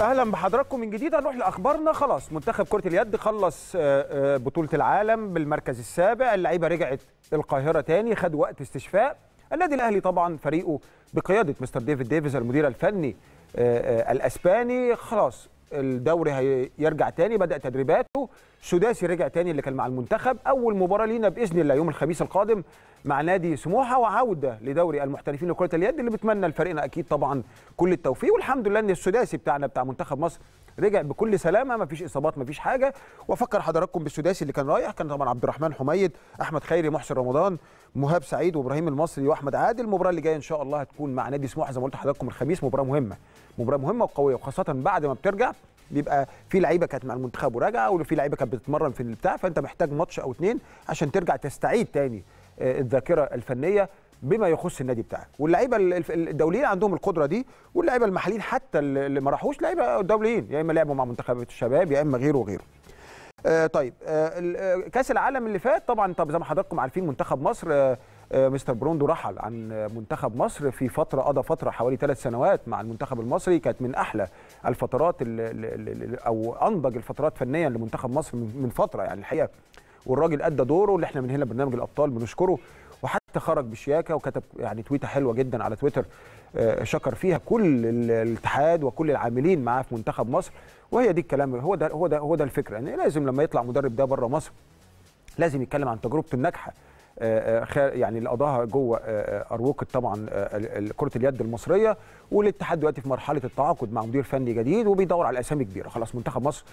اهلا بحضراتكم من جديد هنروح لاخبارنا خلاص منتخب كره اليد خلص آه، آه، بطوله العالم بالمركز السابع اللعيبه رجعت القاهره تاني خد وقت استشفاء النادي الاهلي طبعا فريقه بقياده مستر ديفيد ديفيز المدير الفني آه، الاسباني خلاص الدوري هيرجع تاني بدا تدريباته سداسي رجع تاني اللي كان مع المنتخب اول مباراه لينا باذن الله يوم الخميس القادم مع نادي سموحه وعوده لدوري المحترفين لكره اليد اللي بتمنى لفريقنا اكيد طبعا كل التوفيق والحمد لله ان السداسي بتاعنا بتاع منتخب مصر رجع بكل سلامه مفيش اصابات مفيش حاجه وافكر حضراتكم بالسداسي اللي كان رايح كان طبعا عبد الرحمن حميد احمد خيري محسن رمضان مهاب سعيد وابراهيم المصري واحمد عادل المباراه اللي جايه ان شاء الله هتكون مع نادي سموحه زي ما قلت لحضراتكم الخميس مباراه مهمه مباراه مهمه وقويه وخاصه بعد ما بترجع بيبقى في لعيبه كانت مع المنتخب وراجعه وفي لعيبه كانت بتتمرن في البتاع فانت محتاج ماتش او اتنين عشان ترجع تستعيد تاني آه، الذاكره الفنيه بما يخص النادي بتاعك واللعيبه الدوليين عندهم القدره دي واللعيبه المحليين حتى اللي ما راحوش لعيبه دوليين يا اما لعبوا مع منتخبات الشباب يا اما غيره وغيره آه طيب آه،, آه كاس العالم اللي فات طبعا طب زي ما حضراتكم عارفين منتخب مصر آه،, آه مستر بروندو رحل عن منتخب مصر في فتره قضى فتره حوالي ثلاث سنوات مع المنتخب المصري كانت من احلى الفترات ال ال ال او انضج الفترات فنيا لمنتخب مصر من فتره يعني الحقيقه والراجل ادى دوره اللي احنا من هنا برنامج الابطال بنشكره وحتى خرج بشياكه وكتب يعني تويته حلوه جدا على تويتر آه، شكر فيها كل الاتحاد وكل العاملين معاه في منتخب مصر وهي دي الكلام هو ده هو ده هو ده الفكره ان يعني لازم لما يطلع مدرب ده بره مصر لازم يتكلم عن تجربته الناجحه آه، آه، يعني اللي قضاها جوه اروقه طبعا كره اليد المصريه والاتحاد دلوقتي في مرحله التعاقد مع مدير فني جديد وبيدور على اسامي كبيره خلاص منتخب مصر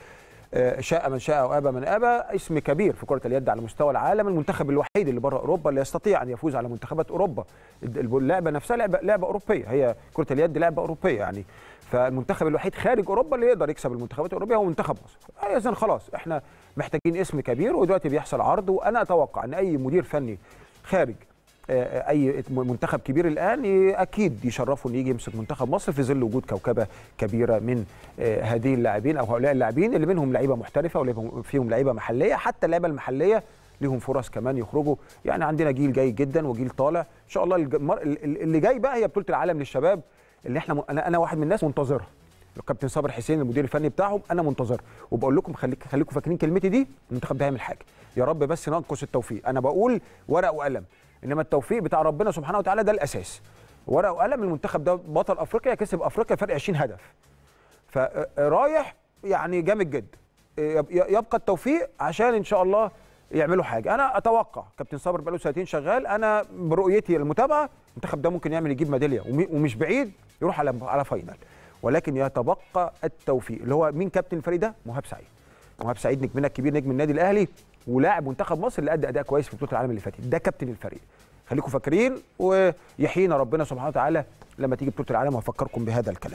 آه، شاء من شاء وابى من ابى اسم كبير في كره اليد على مستوى العالم المنتخب الوحيد اللي بره اوروبا اللي يستطيع ان يفوز على منتخبات اوروبا اللعبه نفسها لعبه لعبه اوروبيه هي كره اليد لعبه اوروبيه يعني فالمنتخب الوحيد خارج اوروبا اللي يقدر يكسب المنتخبات الاوروبيه هو منتخب مصر اذا خلاص احنا محتاجين اسم كبير ودلوقتي بيحصل عرض وانا اتوقع ان اي مدير فني خارج آه، آه، اي منتخب كبير الان اكيد يشرفه ان يجي يمسك منتخب مصر في ظل وجود كوكبه كبيره من آه، هذه اللاعبين او هؤلاء اللاعبين اللي منهم لعيبه محترفه وفيهم لعيبه محليه حتى اللعيبه المحليه ليهم فرص كمان يخرجوا يعني عندنا جيل جاي جدا وجيل طالع ان شاء الله اللي جاي بقى هي بطوله العالم للشباب اللي احنا انا انا واحد من الناس منتظرها الكابتن صابر حسين المدير الفني بتاعهم انا منتظر وبقول لكم خليك خليكم فاكرين كلمتي دي المنتخب ده هيعمل حاجه يا رب بس ننقص التوفيق انا بقول ورق وقلم انما التوفيق بتاع ربنا سبحانه وتعالى ده الاساس ورقه وقلم المنتخب ده بطل افريقيا كسب افريقيا فرق 20 هدف فرايح آه، آه، يعني جامد جدا آه، يبقى التوفيق عشان ان شاء الله يعملوا حاجه انا اتوقع كابتن صابر بقاله سنتين شغال انا برؤيتي المتابعه المنتخب ده ممكن يعمل يجيب ميداليه ومش بعيد يروح على على فاينل ولكن يتبقى التوفيق اللي هو مين كابتن الفريق ده مهاب سعيد مهاب سعيد نجمنا الكبير نجم النادي الاهلي ولاعب منتخب مصر اللي ادى اداء كويس في بطوله العالم اللي فاتت ده كابتن الفريق خليكم فاكرين ويحيينا ربنا سبحانه وتعالى لما تيجي بطوله العالم وهفكركم بهذا الكلام